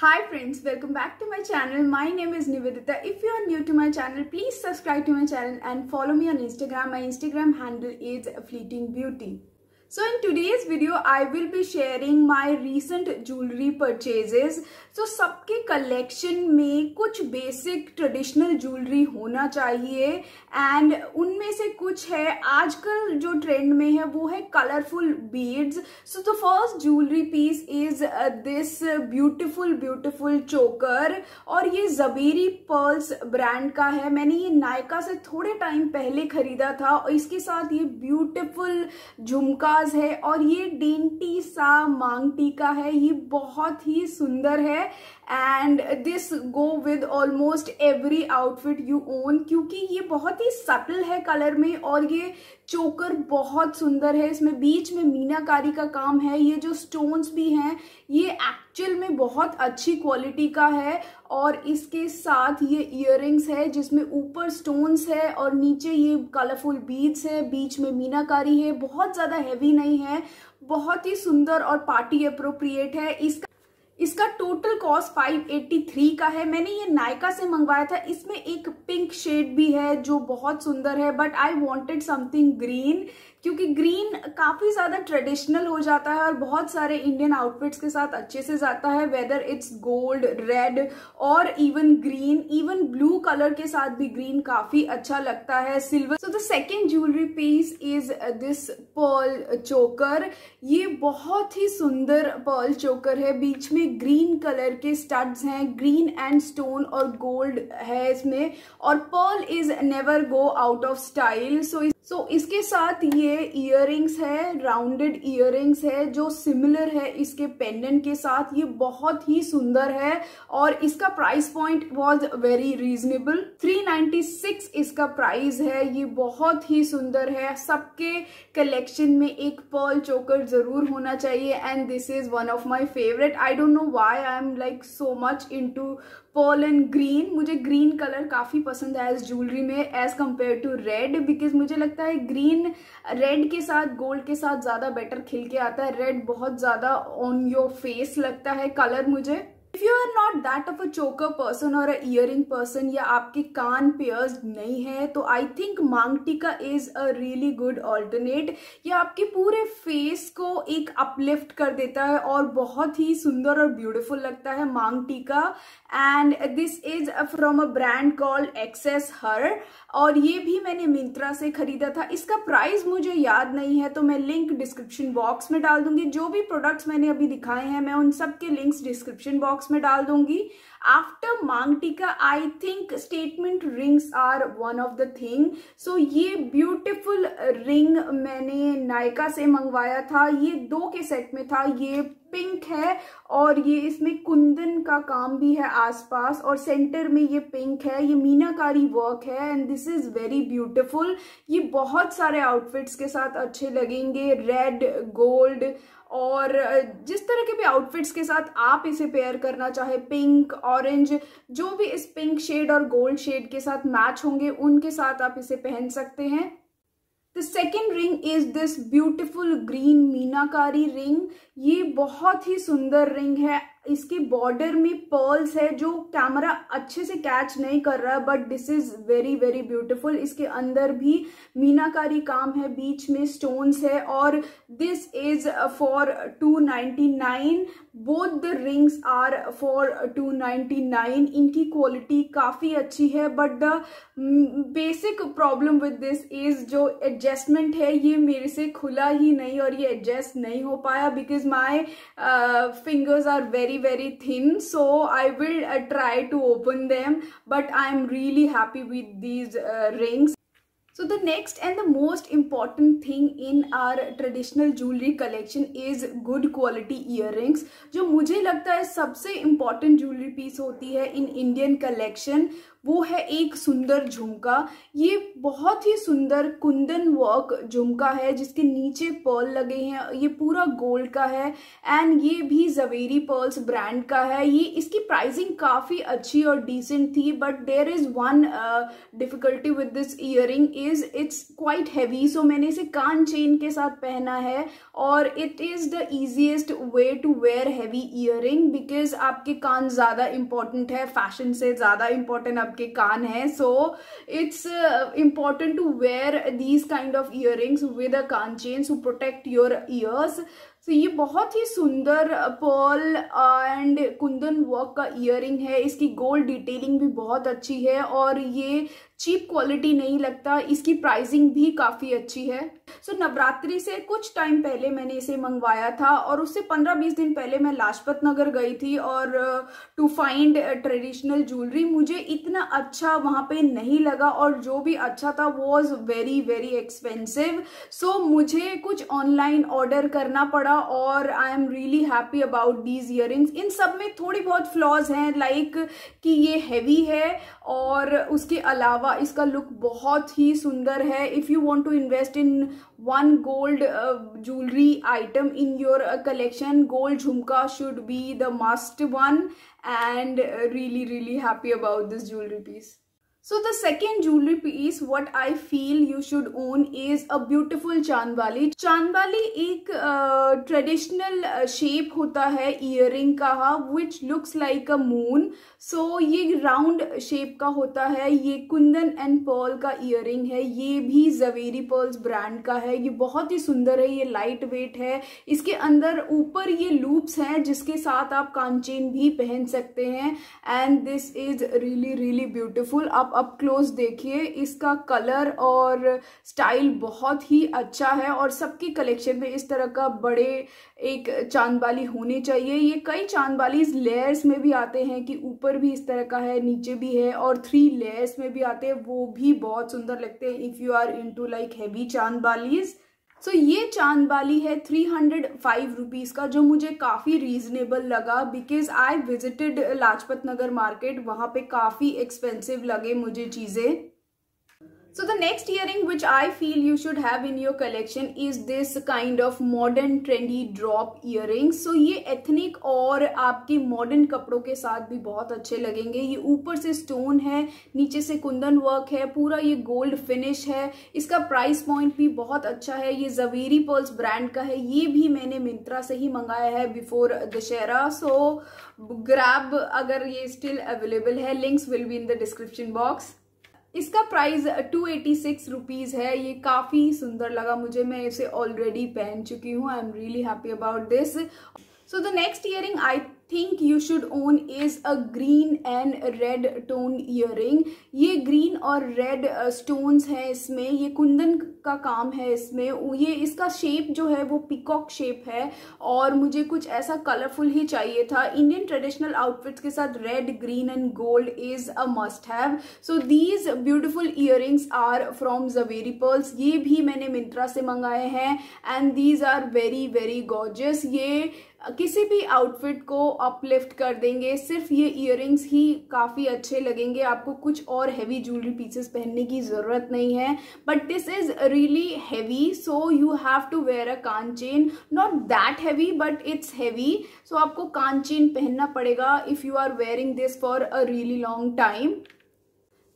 Hi friends, welcome back to my channel. My name is Nivedita. If you are new to my channel, please subscribe to my channel and follow me on Instagram. My Instagram handle is Fleeting Beauty. So in today's video, I will be sharing my recent jewelry purchases. So सबके collection में कुछ basic traditional jewelry होना चाहिए and उनमें से कुछ है आजकल जो trend में है वो है colorful beads. So the first jewelry piece is uh, this beautiful beautiful choker और ये जबेरी pearls brand का है मैंने ये नायका से थोड़े time पहले खरीदा था और इसके साथ ये beautiful झुमका अंदाज है और ये डेंटी सा मांगटी का है ये बहुत ही सुंदर है and this go with almost every outfit you own क्योंकि ये बहुत ही सटल है कलर में और ये चोकर बहुत सुंदर है इसमें बीच में मीनाकारी का काम है ये जो स्टोन्स भी हैं ये एक्चुअल में बहुत अच्छी क्वालिटी का है और इसके साथ ये इयर है जिसमें ऊपर स्टोन्स है और नीचे ये कलरफुल बीड्स है बीच में मीनाकारी है बहुत ज़्यादा हैवी नहीं है बहुत ही सुंदर और पार्टी अप्रोप्रिएट है इसका इसका टोटल कॉस्ट 583 का है मैंने ये नायका से मंगवाया था इसमें एक पिंक शेड भी है जो बहुत सुंदर है but I wanted something green क्योंकि ग्रीन काफ़ी ज़्यादा ट्रेडिशनल हो जाता है और बहुत सारे इंडियन आउटफिट्स के साथ अच्छे से जाता है वेदर इट्स गोल्ड रेड और even green even blue colour के साथ भी ग्रीन काफ़ी अच्छा लगता है silver so the second jewellery piece is this pearl choker ये बहुत ही सुंदर पर्ल चोकर है बीच में ग्रीन कलर के स्टड्स हैं ग्रीन एंड स्टोन और गोल्ड है इसमें और pearl is never go out of style so so so, इसके साथ ये इयर है राउंडेड इयर है जो सिमिलर है इसके पेंडेंट के साथ ये बहुत ही सुंदर है और इसका price point was very reasonable 396 इसका प्राइस है ये बहुत ही सुंदर है सबके कलेक्शन में एक पर्ल चोकर जरूर होना चाहिए and this is one of my favourite I don't know why I am like so much into pearl and green मुझे ग्रीन कलर काफ़ी पसंद है एज ज्वेलरी में as compare to red because मुझे लगता है ग्रीन रेड के साथ गोल्ड के साथ ज़्यादा बेटर खिल के आता है रेड बहुत ज़्यादा ऑन योर फेस लगता है कलर मुझे if you are not that of a choker person और अ इयरिंग पर्सन या आपके कान पेयर्स नहीं है तो I think maangtikka is a really good alternate ये आपके पूरे फेस को एक अपलिफ्ट कर देता है और बहुत ही सुंदर और ब्यूटिफुल लगता है maangtikka and this is from a brand called access her और ये भी मैंने मिंत्रा से खरीदा था इसका प्राइस मुझे याद नहीं है तो मैं लिंक डिस्क्रिप्शन बॉक्स में डाल दूंगी जो भी प्रोडक्ट्स मैंने अभी दिखाए हैं मैं उन सब के लिंक्स डिस्क्रिप्शन बॉक्स बॉक्स में डाल दूंगी after maang tikka I think statement rings are one of the thing so ये ब्यूटिफुल रिंग मैंने नायका से मंगवाया था ये दो के सेट में था ये पिंक है और ये इसमें कुंदन का काम भी है आसपास और सेंटर में ये पिंक है ये मीनाकारी वर्क है and this is very beautiful ये बहुत सारे आउटफिट्स के साथ अच्छे लगेंगे रेड गोल्ड और जिस तरह के भी आउटफिट्स के साथ आप इसे पेयर करना चाहे पिंक ऑरेंज जो भी इस पिंक शेड और गोल्ड शेड के साथ मैच होंगे उनके साथ आप इसे पहन सकते हैं the second ring is this beautiful green meenakari ring ये बहुत ही सुंदर रिंग है इसके बॉर्डर में पर्ल्स है जो कैमरा अच्छे से कैच नहीं कर रहा है but this is very very beautiful इसके अंदर भी मीनाकारी काम है बीच में स्टोन्स है और this is for two ninety nine both the rings are for two ninety nine इनकी क्वालिटी काफ़ी अच्छी है but the basic problem with this is जो एडजस्टमेंट है ये मेरे से खुला ही नहीं और ये एडजस्ट नहीं हो पाया because my fingers are very very thin so I will uh, try to open them but I'm really happy with these uh, rings So the next and the most important thing in our traditional jewelry collection is good quality earrings जो मुझे लगता है सबसे important jewelry piece होती है in Indian collection वो है एक सुंदर झुमका ये बहुत ही सुंदर कुंदन वर्क झुमका है जिसके नीचे पर्ल लगे हैं ये पूरा गोल्ड का है एंड ये भी जवेरी पर्ल्स ब्रांड का है ये इसकी प्राइसिंग काफ़ी अच्छी और डिसेंट थी but there is one difficulty with this ear is is it's quite heavy so मैंने इसे कान चेन के साथ पहना है और it is the easiest way to wear heavy ear because आपके कान ज़्यादा इंपॉर्टेंट है फैशन से ज़्यादा इंपॉर्टेंट आपके कान है so it's important to wear these kind of ear with a कान chain to protect your ears तो ये बहुत ही सुंदर pearl uh, and kundan work का इयर है इसकी गोल्ड डिटेलिंग भी बहुत अच्छी है और ये चीप क्वालिटी नहीं लगता इसकी प्राइसिंग भी काफ़ी अच्छी है सो so, नवरात्रि से कुछ टाइम पहले मैंने इसे मंगवाया था और उससे 15-20 दिन पहले मैं लाजपत नगर गई थी और टू फाइंड ट्रेडिशनल ज्वेलरी मुझे इतना अच्छा वहाँ पे नहीं लगा और जो भी अच्छा था was very very expensive so मुझे कुछ ऑनलाइन ऑर्डर करना पड़ा और I am really happy about these ear इन सब में थोड़ी बहुत फ्लॉज हैं लाइक कि ये हैवी है और उसके अलावा इसका लुक बहुत ही सुंदर है if you want to invest in one gold jewellery item in your collection gold jhumka should be the must one and really really happy about this jewellery piece so the second the piece what I feel you should own is a beautiful chaand beautiful चांद वाली एक traditional uh, shape uh, होता है ear ring का which looks like a moon so ये round shape का होता है ये कुंदन एंड पॉल का इयर रिंग है ये भी जवेरी पॉल्स ब्रांड का है ये बहुत ही सुंदर है ये लाइट वेट है इसके अंदर ऊपर ये लूप्स हैं जिसके साथ आप कान भी पहन सकते हैं and this is really really beautiful आप अप क्लोज देखिए इसका कलर और स्टाइल बहुत ही अच्छा है और सबकी कलेक्शन में इस तरह का बड़े एक चांदबाली होने चाहिए ये कई चांदबाली लेयर्स में भी आते हैं कि ऊपर भी इस तरह का है नीचे भी है और थ्री लेयर्स में भी आते हैं वो भी बहुत सुंदर लगते हैं if you are into like heavy chaandbalis so so, ये चांद बाली है थ्री हंड्रेड फाइव रुपीज़ का जो मुझे काफ़ी रीजनेबल लगा because I visited Lajpat Nagar market वहाँ पे काफ़ी एक्सपेंसिव लगे मुझे चीज़ें So the next earring which I feel you should have in your collection is this kind of modern trendy drop earring. So ये ethnic और आपके modern कपड़ों के साथ भी बहुत अच्छे लगेंगे ये ऊपर से stone है नीचे से कुंदन वर्क है पूरा ये गोल्ड फिनिश है इसका प्राइस पॉइंट भी बहुत अच्छा है ये जवेरी पर्ल्स ब्रांड का है ये भी मैंने मिंत्रा से ही मंगाया है बिफोर दशहरा सो ग्रैब अगर ये स्टिल अवेलेबल है links will be in the description box इसका price two eighty six rupees है ये काफ़ी सुंदर लगा मुझे मैं इसे ऑलरेडी पहन चुकी हूँ I am really happy about this so the next earring I should own is a green and red tone earring ये green और red stones हैं इसमें ये कुंदन का काम है इसमें ये इसका shape जो है वो peacock shape है और मुझे कुछ ऐसा colourful ही चाहिए था Indian traditional outfits के साथ red green and gold is a must have so these beautiful earrings are from Zaveri pearls ये भी मैंने मिंत्रा से मंगाए हैं and these are very very gorgeous ये किसी भी आउटफिट को अपलिफ्ट कर देंगे सिर्फ ये इयर ही काफ़ी अच्छे लगेंगे आपको कुछ और हैवी ज्वेलरी पीसेस पहनने की ज़रूरत नहीं है but this is really heavy so you have to wear a कान chain not that heavy but it's heavy so आपको कान चेन पहनना पड़ेगा if you are wearing this for a really long time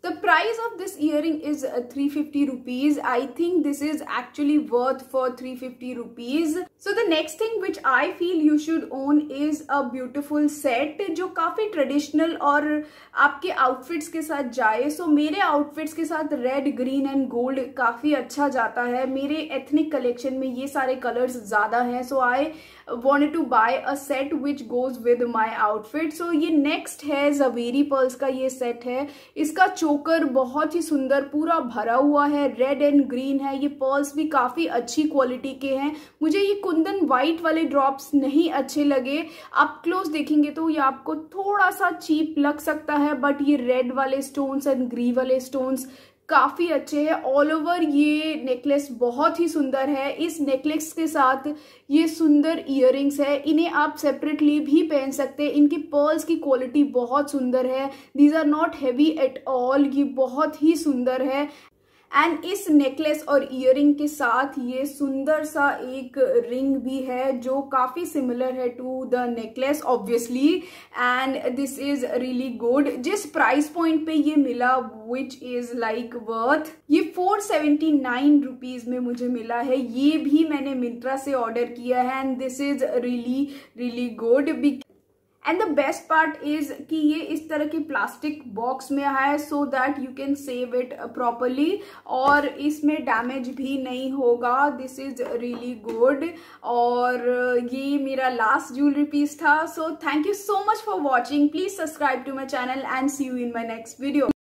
the price of this earring is uh, 350 rupees i think this is actually worth for 350 rupees so the next thing which i feel you should own is a beautiful set जो काफी traditional और आपके outfits के साथ जाए so मेरे outfits के साथ red green and gold काफी अच्छा जाता है मेरे ethnic collection में ये सारे colors ज्यादा हैं so I wanted to buy a set which goes with my outfit so ये next है जवेरी पर्ल्स का ये set है इसका चोकर बहुत ही सुंदर पूरा भरा हुआ है रेड एंड ग्रीन है ये पर्ल्स भी काफ़ी अच्छी क्वालिटी के हैं मुझे ये कुंदन वाइट वाले ड्रॉप्स नहीं अच्छे लगे आप क्लोज देखेंगे तो ये आपको थोड़ा सा चीप लग सकता है बट ये रेड वाले स्टोन्स एंड ग्री वाले स्टोन्स काफ़ी अच्छे हैं ऑल ओवर ये नेकलेस बहुत ही सुंदर है इस नेकलेस के साथ ये सुंदर इयर है इन्हें आप सेपरेटली भी पहन सकते हैं इनकी पर्ल्स की क्वालिटी बहुत सुंदर है these are not heavy at all ये बहुत ही सुंदर है एंड इस नेकलेस और इयर के साथ ये सुंदर सा एक रिंग भी है जो काफ़ी सिमिलर है to the necklace obviously and this is really good जिस प्राइस पॉइंट पे ये मिला विच इज लाइक वर्थ ये फोर सेवेंटी नाइन में मुझे मिला है ये भी मैंने मिंत्रा से ऑर्डर किया है and this is really really good and the best part is कि ये इस तरह की प्लास्टिक बॉक्स में है so that you can save it properly और इसमें डैमेज भी नहीं होगा दिस इज रियली गुड और uh, ये मेरा लास्ट ज्वेलरी पीस था so thank you so much for watching please subscribe to my channel and see you in my next video